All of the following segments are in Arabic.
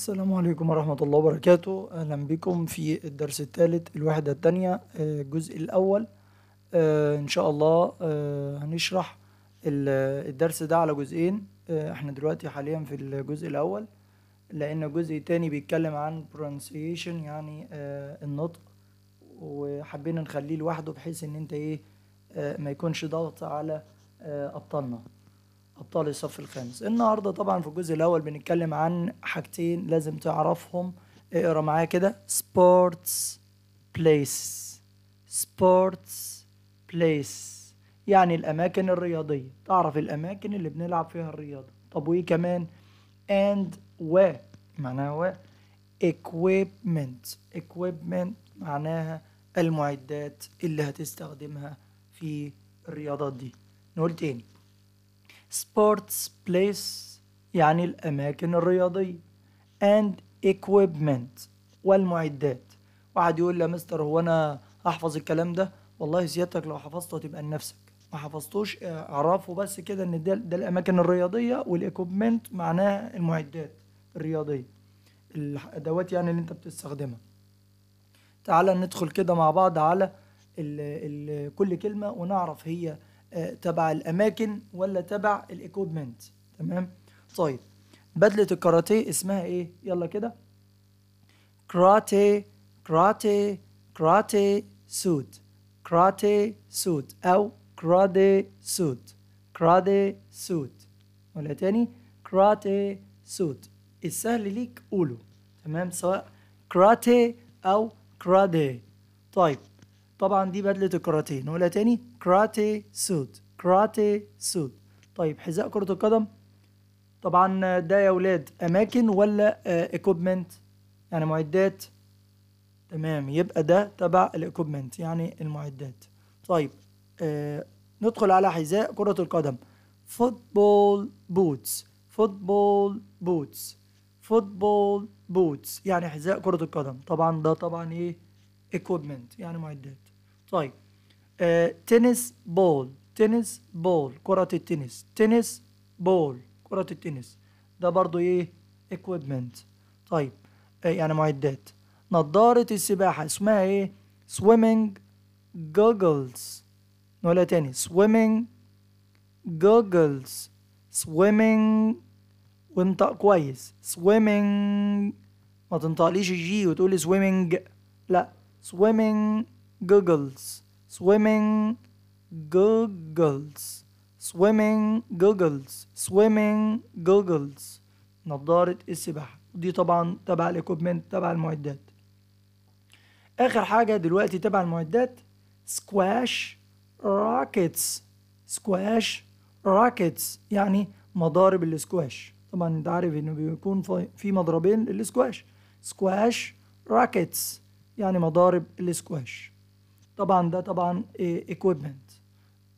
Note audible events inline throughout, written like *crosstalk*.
السلام عليكم ورحمة الله وبركاته أهلا بكم في الدرس الثالث الوحدة الثانية آه، الجزء الأول آه، إن شاء الله آه، هنشرح الدرس ده على جزئين احنا دلوقتي حاليا في الجزء الأول لأن الجزء الثاني بيتكلم عن pronunciation يعني النطق وحبينا نخليه لوحده بحيث إن أنت إيه ما يكونش ضغط على أبطالنا ابطال الصف الخامس النهارده طبعا في الجزء الاول بنتكلم عن حاجتين لازم تعرفهم اقرا معايا كده سبورتس بليس سبورتس بليس يعني الاماكن الرياضيه تعرف الاماكن اللي بنلعب فيها الرياضه طب وايه كمان اند و معناها و equipment equipment معناها المعدات اللي هتستخدمها في الرياضات دي نقول تاني sports place يعني الأماكن الرياضية and equipment والمعدات واحد يقول لي يا مستر هو أنا أحفظ الكلام ده والله سيادتك لو حفظته هتبقى لنفسك ما حفظتوش آه، اعرفه بس كده ان ده, ده الاماكن الرياضيه والايكوبمنت معناها المعدات الرياضيه الادوات يعني اللي انت بتستخدمها تعال ندخل كده مع بعض على ال ال كل كلمه ونعرف هي تبع الاماكن ولا تبع الايكوبمنت تمام طيب بدله الكاراتيه اسمها ايه يلا كده كراتيه كراتيه كراتيه سود كراتيه سود او كرادي سود كرادي سود ولا تاني كراتي سود السهل ليك قوله تمام سواء كراتي او كرادي طيب طبعا دي بدله الكراتيه نقولها تاني كراتي سوت كراتي سوت طيب حذاء كرة القدم طبعا ده يا ولاد أماكن ولا إيكوبمنت آه، يعني معدات تمام يبقى ده تبع الإيكوبمنت يعني المعدات طيب آه ندخل على حذاء كرة القدم فوتبول بوتس فوتبول بوتس فوتبول بوتس يعني حذاء كرة القدم طبعا ده طبعا ايه إيكوبمنت يعني معدات طيب تنس بول تنس بول كرة التنس تنس بول كرة التنس ده برضو ايه equipment طيب إيه يعني معدات نظارة السباحة اسمها ايه swimming goggles نقولها تاني swimming goggles swimming وانطق كويس swimming ما تنطقليش الجي وتقولي swimming لا swimming goggles swimming goggles swimming goggles swimming goggles نظارة السباحة دي طبعا تبع الاكوبمنت تبع المعدات اخر حاجة دلوقتي تبع المعدات سكواش راكتس سكواش راكتس يعني مضارب الاسكواش طبعا انت عارف انه بيكون في مضربين الاسكواش سكواش راكتس يعني مضارب الاسكواش طبعا ده طبعا ايكويبمنت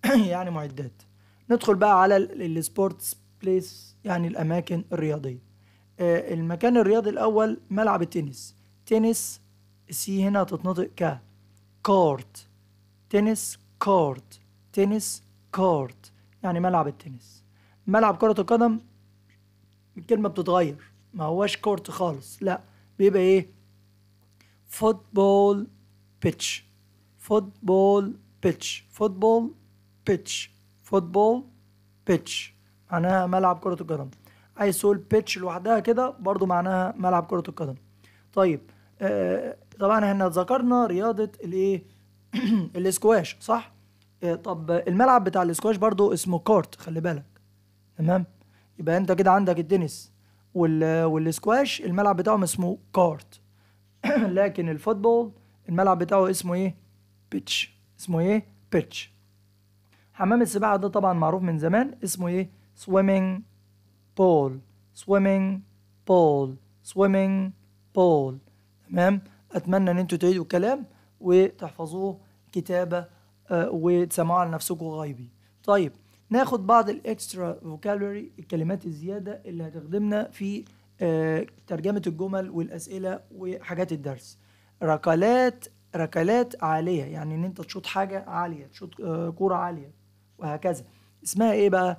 آه، *clears throat* يعني معدات ندخل بقى على السبورتس بليس يعني الاماكن الرياضيه آه، المكان الرياضي الاول ملعب التنس تنس سي هنا تتنطق ك كورت تنس كورت تنس كورت يعني ملعب التنس ملعب كرة القدم الكلمة بتتغير ما هواش كورت خالص لا بيبقى ايه فوتبول بيتش فوتبول بيتش فوتبول بيتش فوتبول بيتش معناها ملعب كرة القدم اي سول بيتش لوحدها كده برضو معناها ملعب كرة القدم طيب آه طبعا احنا ذكرنا رياضة الايه *clears throat* الاسكواش صح آه طب الملعب بتاع الاسكواش برضو اسمه كورت خلي بالك تمام يبقى انت كده عندك التنس وال والاسكواش الملعب بتاعهم اسمه كارت *clears throat* لكن الفوتبول الملعب بتاعه اسمه ايه بيتش اسمه ايه بيتش حمام السباحه ده طبعا معروف من زمان اسمه ايه سويمنج بول سويمنج بول سويمنج بول تمام اتمنى ان انتوا تعيدوا الكلام وتحفظوه كتابه آه وتسمعوه على نفسكم غيبي طيب ناخد بعض الاكسترا فوكابولري الكلمات الزياده اللي هتخدمنا في آه، ترجمه الجمل والاسئله وحاجات الدرس ركلات ركلات عاليه يعني ان انت تشوط حاجه عاليه تشوط آه، كوره عاليه وهكذا اسمها ايه بقى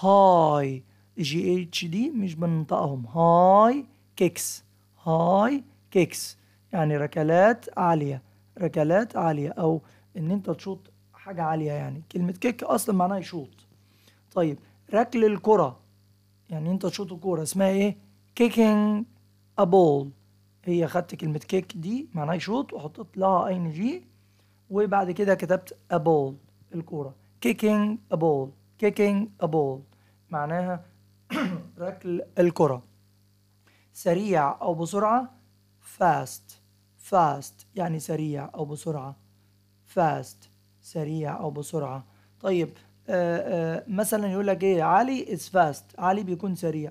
هاي جي اتش دي مش بننطقهم هاي كيكس هاي كيكس يعني ركلات عاليه ركلات عاليه او ان انت تشوط حاجه عاليه يعني كلمه كيك اصلا معناها يشوط طيب ركل الكره يعني انت تشوط الكرة اسمها ايه كيكينج ا بول هي خدت كلمة كيك دي معناها يشوط وحطيت لها اين جي وبعد كده كتبت ابول الكورة كيكينج ابول كيكينج ابول معناها *clears throat* ركل الكرة سريع أو بسرعة فاست فاست يعني سريع أو بسرعة فاست سريع أو بسرعة طيب آآ آه، آآ آه، مثلا يقول لك ايه علي از فاست علي بيكون سريع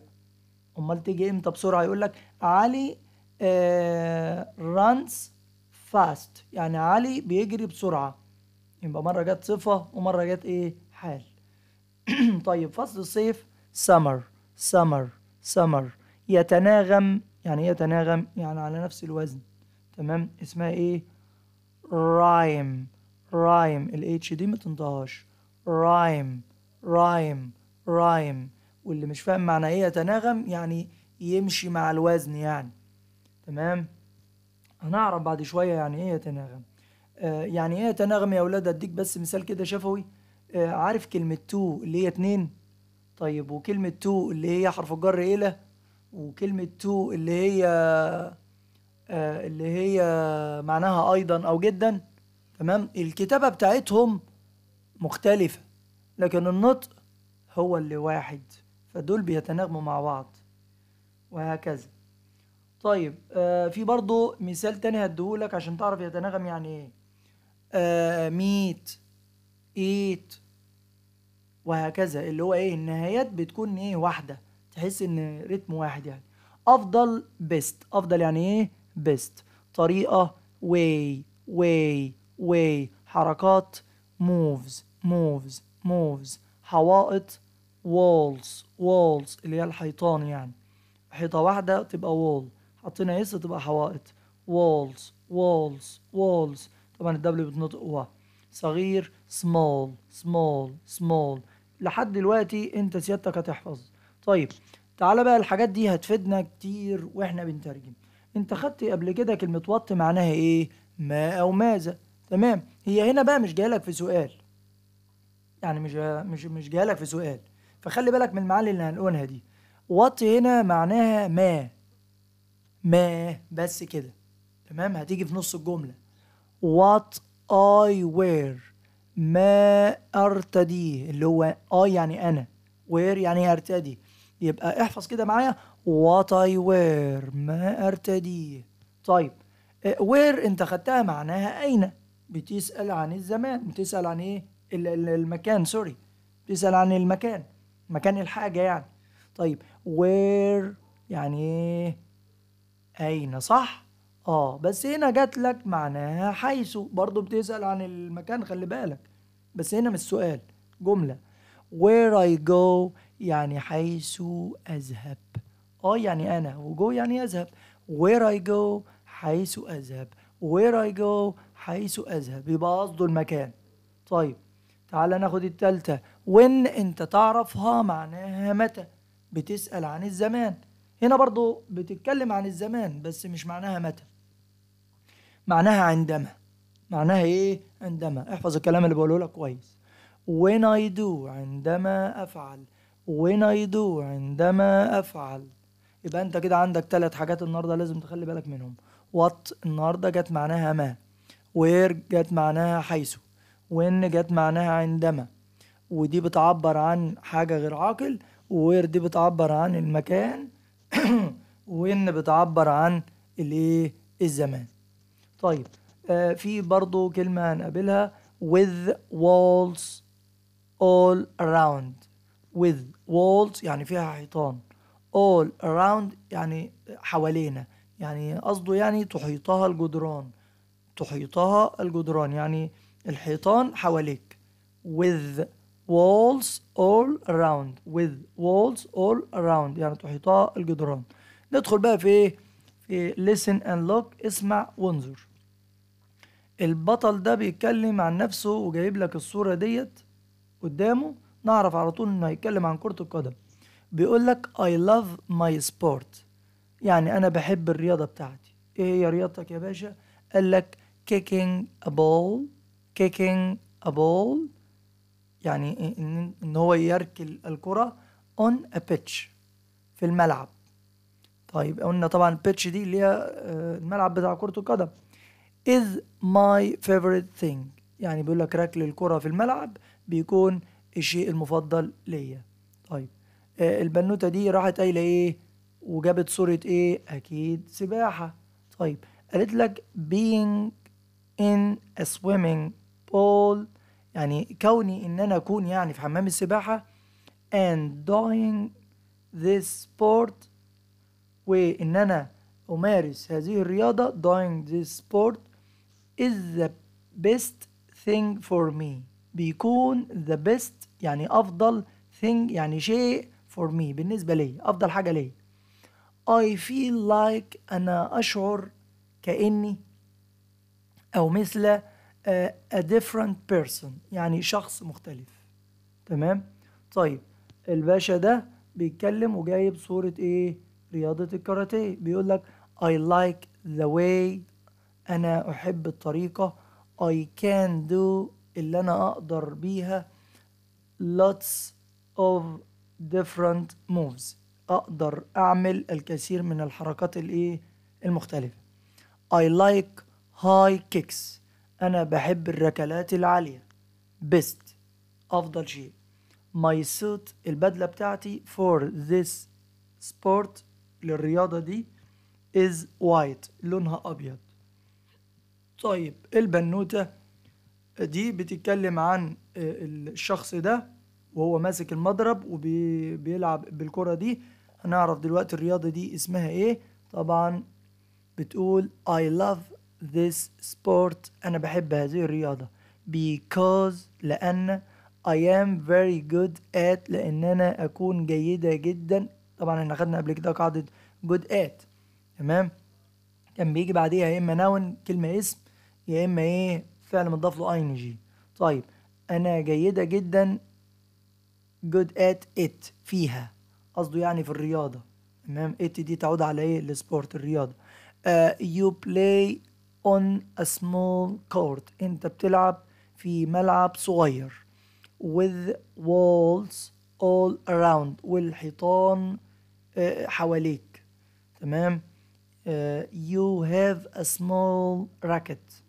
امال تيجي امتى بسرعه يقول لك علي آه، runs fast يعني علي بيجري بسرعة يبقى مرة جت صفة ومرة جت إيه حال *clears throat* طيب فصل الصيف summer summer summer يتناغم يعني إيه يتناغم يعني على نفس الوزن تمام اسمها إيه رايم رايم الاتش دي ما تنطقهاش رايم رايم رايم واللي مش فاهم معنى ايه يتناغم يعني يمشي مع الوزن يعني تمام هنعرف بعد شوية يعني ايه يتناغم آه يعني ايه يتناغم يا اولاد اديك بس مثال كده شفوي آه عارف كلمة تو اللي هي اتنين طيب وكلمة تو اللي هي حرف الجر إيه له وكلمة تو اللي هي آه اللي هي معناها أيضا أو جدا تمام الكتابة بتاعتهم مختلفة لكن النطق هو اللي واحد فدول بيتناغموا مع بعض وهكذا طيب آه في برضو مثال تاني هديهولك عشان تعرف يا تنغم يعني ايه آه ميت ايت وهكذا اللي هو ايه النهايات بتكون ايه واحده تحس ان رتم واحد يعني افضل بيست افضل يعني ايه بيست طريقه واي واي واي حركات موفز موفز موفز حوائط وولز وولز اللي هي الحيطان يعني حيطه واحده تبقى وول حطينا اس تبقى حوائط walls walls walls طبعا الدبليو بتنطق و صغير small small small لحد دلوقتي انت سيادتك هتحفظ طيب تعالى بقى الحاجات دي هتفيدنا كتير واحنا بنترجم انت خدت قبل كده كلمة وات معناها ايه ما او ماذا تمام هي هنا بقى مش جايلك في سؤال يعني مش مش مش جايلك في سؤال فخلي بالك من المعاني اللي هنقولها دي وات هنا معناها ما ما بس كده تمام هتيجي في نص الجملة what I wear ما أرتديه اللي هو I يعني أنا wear يعني أرتدي يبقى احفظ كده معايا what I wear ما أرتديه طيب وير آه، انت خدتها معناها اين بتسال عن الزمان بتسال عن ايه المكان سوري بتسال عن المكان مكان الحاجه يعني طيب وير يعني ايه أين صح؟ آه بس هنا جات لك معناها حيث برضو بتسأل عن المكان خلي بالك بس هنا مش سؤال جملة where I go يعني حيث أذهب آه يعني أنا وجو يعني أذهب where I go حيث أذهب where I go حيث أذهب يبقى قصده المكان طيب تعالى ناخد التالتة when انت تعرفها معناها متى بتسأل عن الزمان هنا برضو بتتكلم عن الزمان بس مش معناها متى معناها عندما معناها ايه عندما احفظ الكلام اللي بقوله لك كويس when I do عندما افعل when I do عندما افعل يبقى انت كده عندك ثلاث حاجات النهارده لازم تخلي بالك منهم وات النهارده جت معناها ما وير جت معناها حيث وان جت معناها عندما ودي بتعبر عن حاجة غير عاقل وير دي بتعبر عن المكان *coughs* وإن بتعبر عن الإيه الزمان طيب آه في برضو كلمة هنقابلها with walls all around with walls يعني فيها حيطان all around يعني حوالينا يعني قصده يعني تحيطها الجدران تحيطها الجدران يعني الحيطان حواليك with walls all around with walls all around يعني تحيطها الجدران ندخل بقى في ايه في listen and look اسمع وانظر البطل ده بيتكلم عن نفسه وجايب لك الصورة ديت قدامه نعرف على طول انه هيتكلم عن كرة القدم بيقول لك I love my sport يعني انا بحب الرياضة بتاعتي ايه هي رياضتك يا باشا قال لك kicking a ball kicking a ball يعني ان هو يركل الكره اون ا بيتش في الملعب طيب قلنا طبعا البيتش دي اللي هي آه، الملعب بتاع كره القدم از ماي فيفورت ثينج يعني بيقول لك ركل الكره في الملعب بيكون الشيء المفضل ليا طيب آه، البنوته دي راحت قايله ايه وجابت صوره ايه اكيد سباحه طيب قالت لك being in a swimming pool يعني كوني ان انا اكون يعني في حمام السباحه and doing this sport وان انا امارس هذه الرياضه doing this sport is the best thing for me بيكون the best يعني افضل thing يعني شيء for me بالنسبه لي افضل حاجه لي I feel like انا اشعر كاني او مثل a different person يعني شخص مختلف تمام طيب الباشا ده بيتكلم وجايب صورة ايه رياضة الكاراتيه بيقول لك I like the way أنا أحب الطريقة I can do اللي أنا أقدر بيها lots of different moves أقدر أعمل الكثير من الحركات الإيه المختلفة I like high kicks أنا بحب الركلات العالية بيست أفضل شيء ماي سوت البدلة بتاعتي فور ذيس سبورت للرياضة دي از وايت لونها أبيض طيب البنوتة دي بتتكلم عن آه، الشخص ده وهو ماسك المضرب وبيلعب بالكرة دي هنعرف دلوقتي الرياضة دي اسمها ايه طبعا بتقول I love this sport أنا بحب هذه الرياضة because لأن I am very good at لأن أنا أكون جيدة جدا طبعا احنا خدنا قبل كده قاعدة good at تمام كان بيجي بعديها يا إما نون كلمة اسم يا إما إيه فعل مضاف له ing طيب أنا جيدة جدا good at it فيها قصده يعني في الرياضة تمام it دي تعود على إيه السبورت الرياضة uh, you play on a small court انت بتلعب في ملعب صغير with walls all around والحيطان حواليك تمام you have a small racket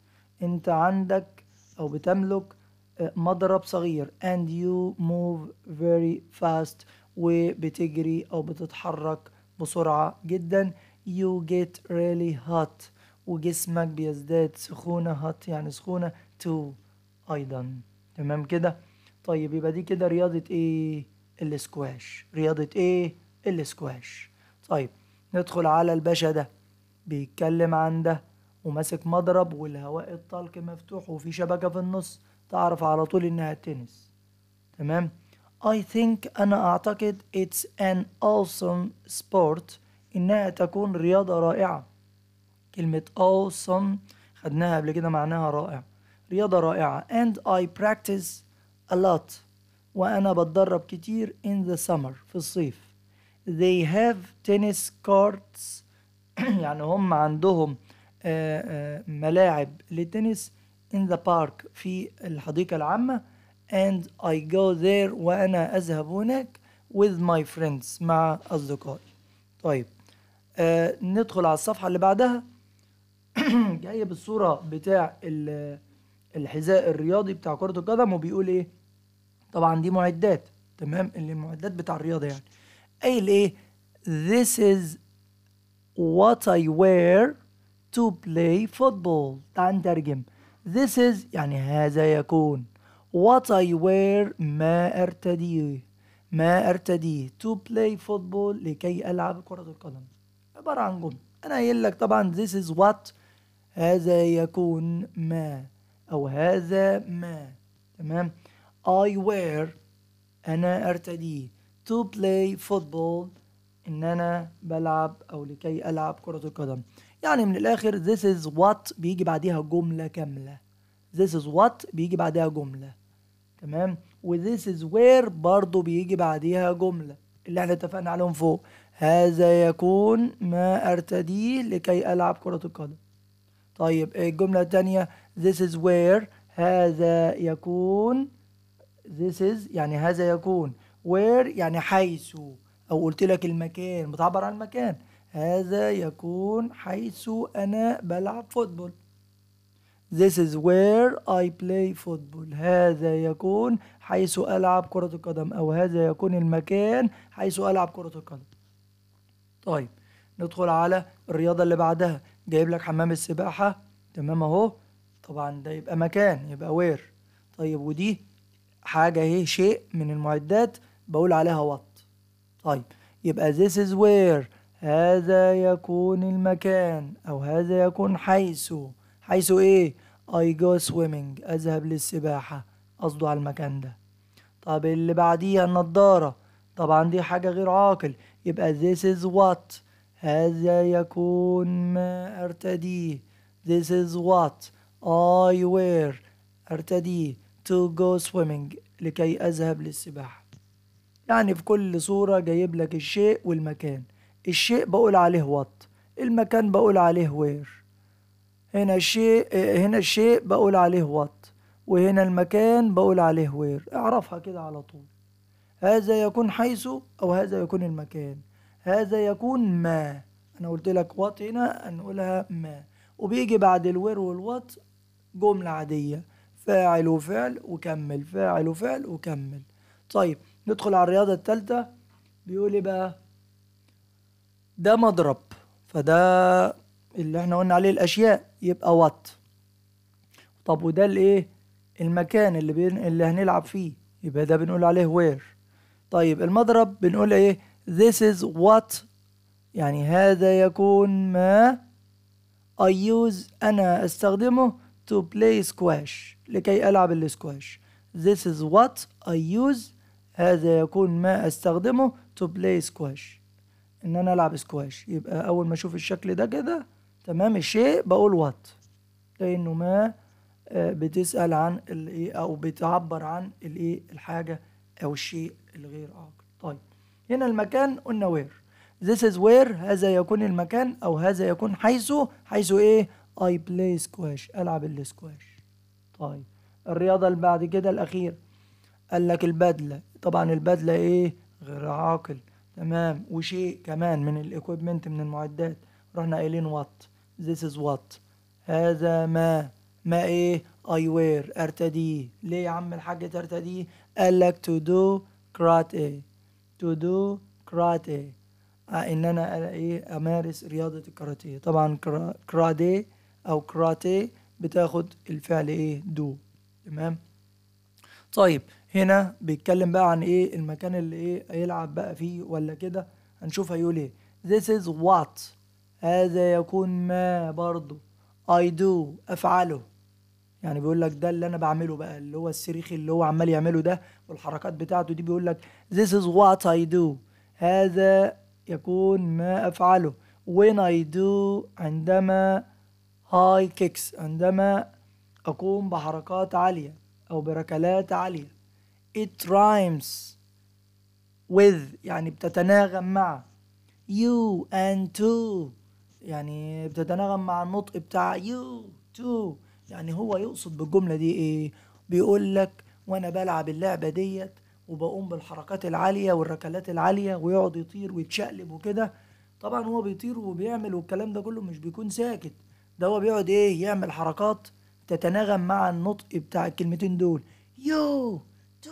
انت عندك او بتملك مضرب صغير and you move very fast وبتجري او بتتحرك بسرعة جدا you get really hot وجسمك بيزداد سخونة هات يعني سخونة تو أيضا تمام كده طيب يبقى دي كده رياضة إيه الاسكواش رياضة إيه الاسكواش طيب ندخل على الباشا ده بيتكلم عن ده وماسك مضرب والهواء الطلق مفتوح وفي شبكة في النص تعرف على طول إنها تنس تمام I think أنا أعتقد it's an awesome sport إنها تكون رياضة رائعة كلمة awesome خدناها قبل كده معناها رائع رياضة رائعة and I practice a lot وأنا بتدرب كتير in the summer في الصيف they have tennis courts *clears throat* يعني هم عندهم آه، آه، ملاعب للتنس in the park في الحديقة العامة and I go there وأنا أذهب هناك with my friends مع أصدقائي طيب آه ندخل على الصفحة اللي بعدها *clears throat* جايه بالصوره بتاع الحذاء الرياضي بتاع كره القدم وبيقول ايه طبعا دي معدات تمام اللي المعدات بتاع الرياضه يعني قايل ايه this is what I wear to play football تعال نترجم this is يعني هذا يكون what I wear ما ارتديه ما ارتديه to play football لكي العب كرة القدم عبارة عن جملة انا قايل لك طبعا this is what هذا يكون ما أو هذا ما تمام I wear أنا أرتدي to play football إن أنا بلعب أو لكي ألعب كرة القدم يعني من الآخر this is what بيجي بعدها جملة كاملة this is what بيجي بعدها جملة تمام و this is where برضو بيجي بعدها جملة اللي احنا اتفقنا عليهم فوق هذا يكون ما أرتديه لكي ألعب كرة القدم طيب الجملة آه، الثانية this is where هذا يكون this is يعني هذا يكون where يعني حيث أو قلت لك المكان بتعبر عن المكان هذا يكون حيث أنا بلعب فوتبول This is where I play football هذا يكون حيث ألعب كرة القدم أو هذا يكون المكان حيث ألعب كرة القدم طيب ندخل على الرياضة اللي بعدها جايب لك حمام السباحة تمام اهو طبعا ده يبقى مكان يبقى وير طيب ودي حاجة اهي شيء من المعدات بقول عليها وات طيب يبقى this is where هذا يكون المكان أو هذا يكون حيث حيث إيه I go swimming أذهب للسباحة قصده على المكان ده طب اللي بعديها النضارة طبعا دي حاجة غير عاقل يبقى this is what هذا يكون ما أرتديه This is what I wear أرتديه to go swimming لكي أذهب للسباحة يعني في كل صورة جايب لك الشيء والمكان الشيء بقول عليه what المكان بقول عليه where هنا الشيء هنا الشيء بقول عليه what وهنا المكان بقول عليه where اعرفها كده على طول هذا يكون حيث أو هذا يكون المكان هذا يكون ما أنا قلت لك وات هنا هنقولها ما وبيجي بعد الوير والوات جملة عادية فاعل وفعل وكمل فاعل وفعل وكمل طيب ندخل على الرياضة الثالثة بيقول إيه بقى ده مضرب فده اللي احنا قلنا عليه الأشياء يبقى وات طب وده الايه المكان اللي بين اللي هنلعب فيه يبقى ده بنقول عليه وير طيب المضرب بنقول ايه This is what يعني هذا يكون ما I use أنا أستخدمه to play squash لكي ألعب السكواش This is what I use هذا يكون ما أستخدمه to play squash إن أنا ألعب سكواش يبقى أول ما أشوف الشكل ده كده تمام الشيء بقول what لأنه ما آه، بتسأل عن الإيه أو بتعبر عن الإيه الحاجة أو الشيء الغير عاقل طيب هنا المكان قلنا وير this is where هذا يكون المكان أو هذا يكون حيث حيث إيه I play squash ألعب السكواش طيب الرياضة اللي بعد كده الأخير قال لك البدلة طبعا البدلة إيه غير عاقل تمام وشيء كمان من الإكويبمنت من المعدات رحنا قايلين وات this is what هذا ما ما إيه I wear أرتديه ليه يا عم الحاج ترتديه قال لك to do كرات إيه to do كراتيه ان انا ايه امارس رياضه الكاراتيه طبعا كرادي او كراتيه بتاخد الفعل ايه دو تمام طيب هنا بيتكلم بقى عن ايه المكان اللي ايه هيلعب بقى فيه ولا كده هنشوف هيقول ايه this is what هذا يكون ما برضو I do أفعله يعني بيقول لك ده اللي انا بعمله بقى اللي هو السريخ اللي هو عمال يعمله ده والحركات بتاعته دي بيقول لك this is what I do هذا يكون ما افعله when I do عندما high kicks عندما اقوم بحركات عاليه او بركلات عاليه it rhymes with يعني بتتناغم مع you and to يعني بتتناغم مع النطق بتاع you too يعني هو يقصد بالجملة دي إيه بيقول لك وأنا بلعب اللعبة ديت وبقوم بالحركات العالية والركلات العالية ويقعد يطير ويتشقلب وكده طبعا هو بيطير وبيعمل والكلام ده كله مش بيكون ساكت ده هو بيقعد ايه يعمل حركات تتناغم مع النطق بتاع الكلمتين دول يو تو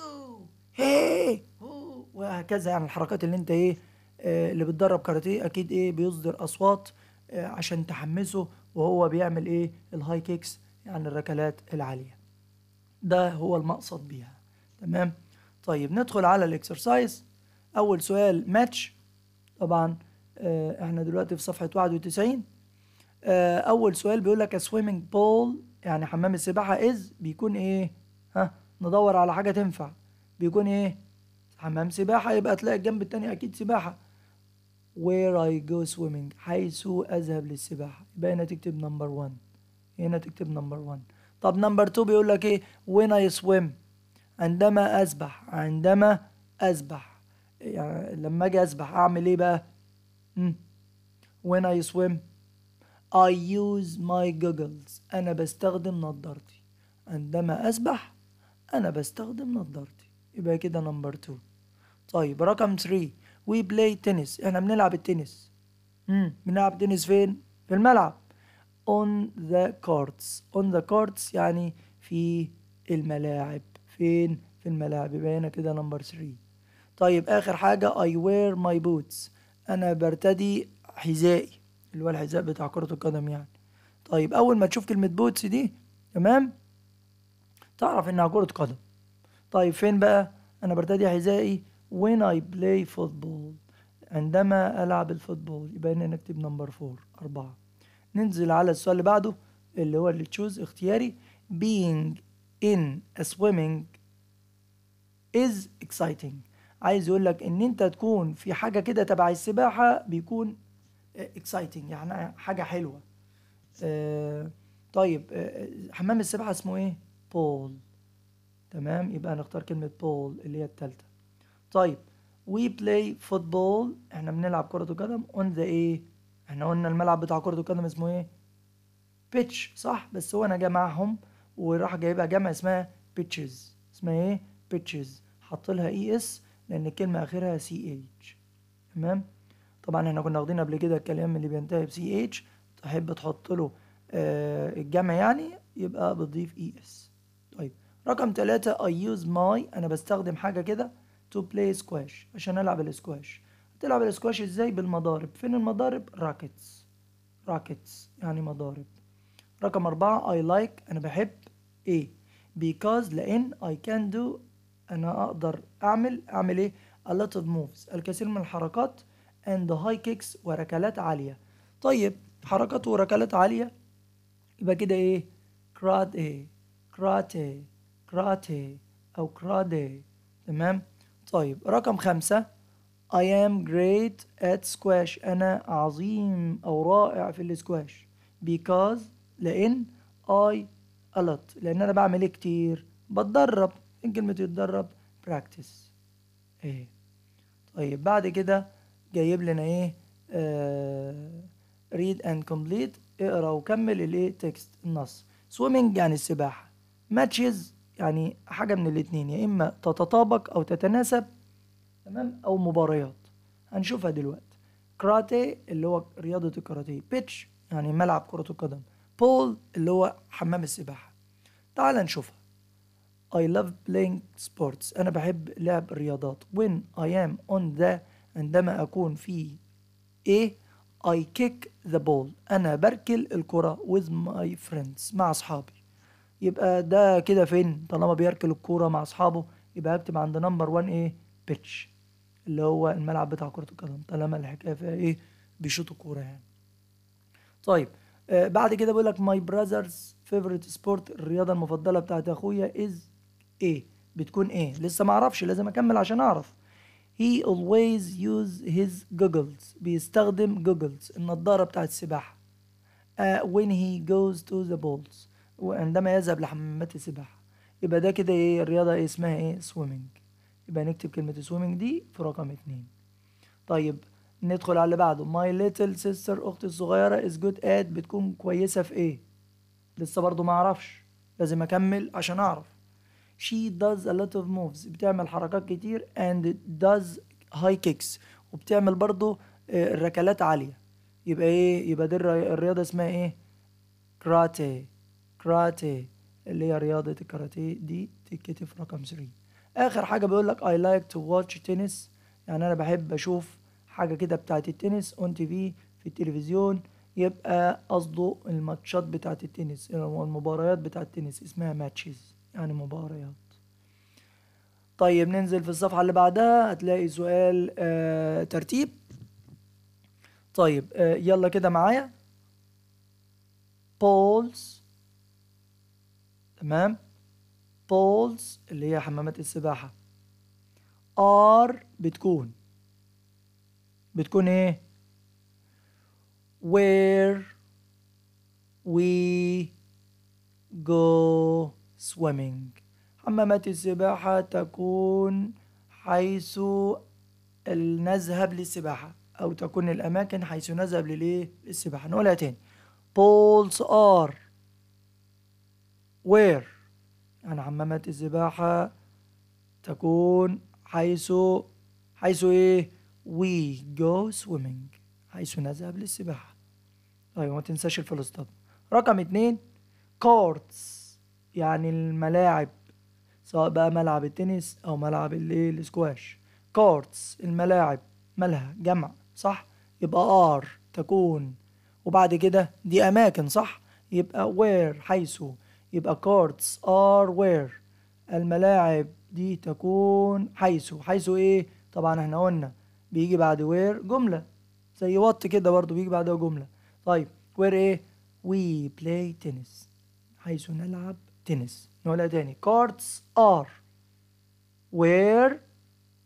هي هو وهكذا يعني الحركات اللي انت ايه آه اللي بتدرب كاراتيه اكيد ايه بيصدر اصوات آه عشان تحمسه وهو بيعمل ايه الهاي كيكس يعني الركلات العالية ده هو المقصد بيها تمام طيب ندخل على الاكسرسايز أول سؤال ماتش طبعا آه، احنا دلوقتي في صفحة 91 آه، أول سؤال بيقول لك سويمنج بول يعني حمام السباحة إز بيكون إيه؟ ها ندور على حاجة تنفع بيكون إيه؟ حمام سباحة يبقى تلاقي الجنب التاني أكيد سباحة where I go swimming حيث أذهب للسباحة يبقى هنا تكتب نمبر one هنا تكتب نمبر 1 طب نمبر 2 بيقول لك ايه وين اي سويم عندما اسبح عندما اسبح يعني لما اجي اسبح اعمل ايه بقى وين اي سويم اي يوز ماي جوجلز انا بستخدم نظارتي عندما اسبح انا بستخدم نظارتي يبقى كده نمبر 2 طيب رقم 3 وي بلاي تنس احنا بنلعب التنس امم بنلعب تنس فين في الملعب on the courts on the courts يعني في الملاعب فين في الملاعب يبقى هنا كده نمبر 3 طيب اخر حاجة I wear my boots انا برتدي حذائي اللي هو الحذاء بتاع كرة القدم يعني طيب اول ما تشوف كلمة بوتس دي تمام تعرف انها كرة قدم طيب فين بقى انا برتدي حذائي when I play football عندما العب الفوتبول يبقى هنا نكتب نمبر 4 4 ننزل على السؤال اللي بعده اللي هو اللي تشوز اختياري being in a swimming is exciting عايز يقول لك ان انت تكون في حاجه كده تبع السباحه بيكون exciting يعني حاجه حلوه آه، طيب آه، آه، حمام السباحه اسمه ايه بول تمام يبقى هنختار كلمه بول اللي هي الثالثه طيب we play football احنا بنلعب كره القدم on the ايه احنا قلنا الملعب بتاع كرة القدم اسمه ايه؟ بيتش صح بس هو انا جمعهم وراح جايبها جمع اسمها بيتشز اسمها ايه؟ بيتشز حط لها اي e اس لان الكلمة اخرها سي اتش تمام؟ طبعا احنا كنا واخدين قبل كده الكلام اللي بينتهي بسي اتش تحب تحط له آه الجمع يعني يبقى بتضيف اي e اس طيب رقم ثلاثة I use my أنا بستخدم حاجة كده to play squash عشان ألعب الاسكواش تلعب الاسكواش ازاي بالمضارب فين المضارب راكتس راكتس يعني مضارب رقم أربعة I like أنا بحب إيه because لأن I can do أنا أقدر أعمل أعمل إيه a lot of moves الكثير من الحركات and high kicks وركلات عالية طيب حركات وركلات عالية يبقى كده إيه كراتي كراتي كراتي أو كراتي تمام طيب رقم خمسة I am great at squash أنا عظيم أو رائع في الاسكواش because لأن I a lot لأن أنا بعمل إيه كتير بتدرب إن كلمة يتدرب practice إيه طيب بعد كده جايب لنا إيه آه read and complete اقرأ وكمل الإيه تكست النص swimming يعني السباحة matches يعني حاجة من الاتنين يا إما تتطابق أو تتناسب تمام او مباريات هنشوفها دلوقتي كراتي اللي هو رياضه الكاراتيه بيتش يعني ملعب كره القدم بول اللي هو حمام السباحه تعال نشوفها I love playing sports أنا بحب لعب الرياضات when I am on the عندما أكون في إيه I kick the ball أنا بركل الكرة with my friends مع أصحابي يبقى ده كده فين طالما بيركل الكرة مع أصحابه يبقى هكتب عند نمبر 1 إيه pitch اللي هو الملعب بتاع كرة القدم طالما الحكاية فيها إيه بيشوطوا كورة يعني طيب آه بعد كده بيقول لك ماي براذرز فيفورت سبورت الرياضة المفضلة بتاعت أخويا إز إيه بتكون إيه لسه ما أعرفش لازم أكمل عشان أعرف هي always use his جوجلز بيستخدم جوجلز النضارة بتاعت السباحة uh, آه، when he goes to the pools وعندما يذهب لحمامات السباحة يبقى ده كده ايه الرياضة إيه اسمها ايه swimming يبقى نكتب كلمة swimming دي في رقم اتنين طيب ندخل على اللي بعده ماي ليتل سيستر أختي الصغيرة از جود ات بتكون كويسة في إيه؟ لسه برضه ما أعرفش لازم أكمل عشان أعرف she does a lot of moves بتعمل حركات كتير and does high kicks وبتعمل برضه آه، الركلات عالية يبقى إيه؟ يبقى دي الرياضة اسمها إيه؟ كراتيه كراتيه اللي هي رياضة الكاراتيه دي تتكتب في رقم 3 اخر حاجه بيقول لك اي لايك تو واتش تنس يعني انا بحب اشوف حاجه كده بتاعه التنس اون تي في في التلفزيون يبقى قصده الماتشات بتاعه التنس المباريات بتاعه التنس اسمها ماتشز يعني مباريات طيب ننزل في الصفحه اللي بعدها هتلاقي سؤال آه ترتيب طيب آه يلا كده معايا polls تمام بولز اللي هي حمامات السباحة ار بتكون بتكون ايه where we go swimming حمامات السباحة تكون حيث نذهب للسباحة أو تكون الأماكن حيث نذهب للإيه؟ للسباحة نقولها تاني polls are where عن عمامة السباحة تكون حيث حيث إيه we go swimming حيث نذهب للسباحة طيب ما تنساش الفلسطين رقم اتنين كورتس يعني الملاعب سواء بقى ملعب التنس أو ملعب الاسكواش السكواش كورتس الملاعب مالها جمع صح يبقى ار تكون وبعد كده دي أماكن صح يبقى where حيث يبقى كارتس ار وير الملاعب دي تكون حيث حيث ايه طبعا احنا قلنا بيجي بعد وير جملة زي وات كده برضو بيجي بعدها جملة طيب وير ايه وي بلاي تنس حيث نلعب تنس نقولها إيه تاني كارتس ار وير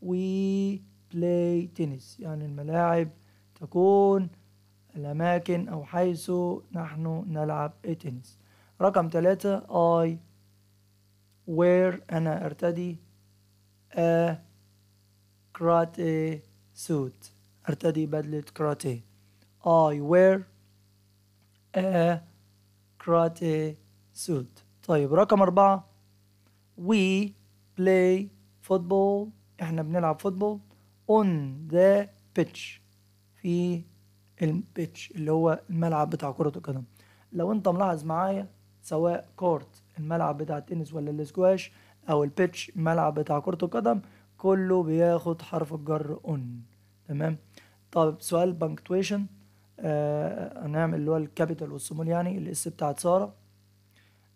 وي بلاي تنس يعني الملاعب تكون الأماكن أو حيث نحن نلعب التنس رقم ثلاثة I wear أنا أرتدي a karate suit أرتدي بدلة كراتي I wear a karate suit طيب رقم أربعة we play football إحنا بنلعب فوتبول on the pitch في البيتش اللي هو الملعب بتاع كرة القدم لو أنت ملاحظ معايا سواء كورت الملعب بتاع التنس ولا الاسكواش او البيتش الملعب بتاع كرة القدم كله بياخد حرف الجر اون تمام طب سؤال بنكتويشن آه هنعمل اللي هو الكابيتال والسمول يعني الاس بتاعت سارة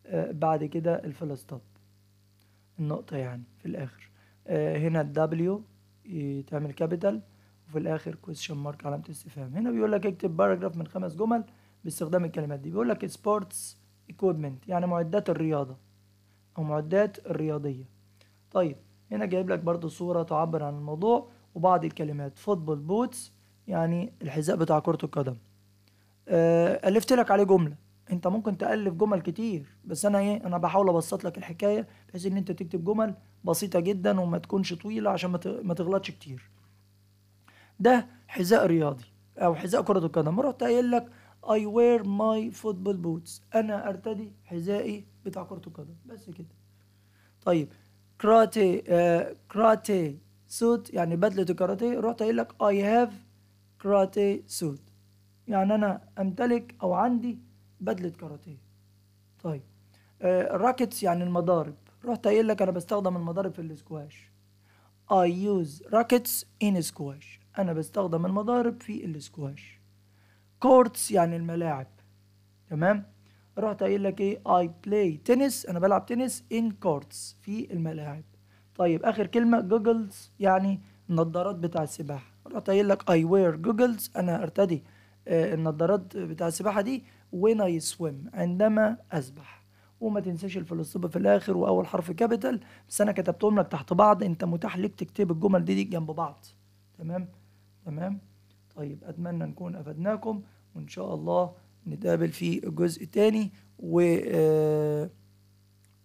آه بعد كده الفل ستوب النقطة يعني في الآخر آه هنا الدبليو يتعمل كابيتال وفي الآخر كويشن مارك علامة استفهام هنا بيقول لك اكتب باراجراف من خمس جمل باستخدام الكلمات دي بيقول لك سبورتس equipment يعني معدات الرياضة أو معدات الرياضية طيب هنا جايب لك برضو صورة تعبر عن الموضوع وبعض الكلمات فوتبول بوتس يعني الحذاء بتاع كرة القدم آه، ألفت لك عليه جملة انت ممكن تألف جمل كتير بس انا ايه انا بحاول ابسط لك الحكاية بحيث ان انت تكتب جمل بسيطة جدا وما تكونش طويلة عشان ما تغلطش كتير ده حذاء رياضي او حذاء كرة القدم رحت قايل لك I wear my football boots أنا أرتدي حذائي بتاع كرة القدم بس كده طيب كراتي آه كراتي سوت يعني بدلة الكاراتيه رحت قايل لك I have كراتي سوت يعني أنا أمتلك أو عندي بدلة كاراتيه طيب آه راكتس يعني المضارب رحت قايل لك أنا بستخدم المضارب في الاسكواش I use rackets in squash أنا بستخدم المضارب في الاسكواش كورتس يعني الملاعب تمام رحت قايل لك ايه اي بلاي تنس انا بلعب تنس ان كورتس في الملاعب طيب اخر كلمه جوجلز يعني النضارات بتاع السباحه رحت قايل لك اي وير جوجلز انا ارتدي آه النضارات بتاع السباحه دي وين اي سويم عندما اسبح وما تنساش الفلسطيني في الاخر واول حرف كابيتال بس انا كتبتهم لك تحت بعض انت متاح ليك تكتب الجمل دي, دي جنب بعض تمام تمام طيب أتمنى نكون أفدناكم وإن شاء الله نتقابل في الجزء الثاني آه،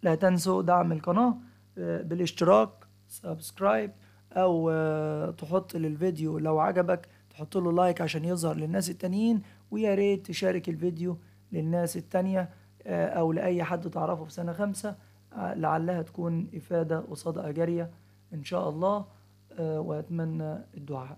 لا تنسوا دعم القناة آه، بالاشتراك سبسكرايب أو آه، تحط للفيديو لو عجبك تحط له لايك عشان يظهر للناس التانيين ويا ريت تشارك الفيديو للناس التانية أو لأي حد تعرفه في سنة خمسة لعلها تكون إفادة وصدقة جارية إن شاء الله وأتمنى الدعاء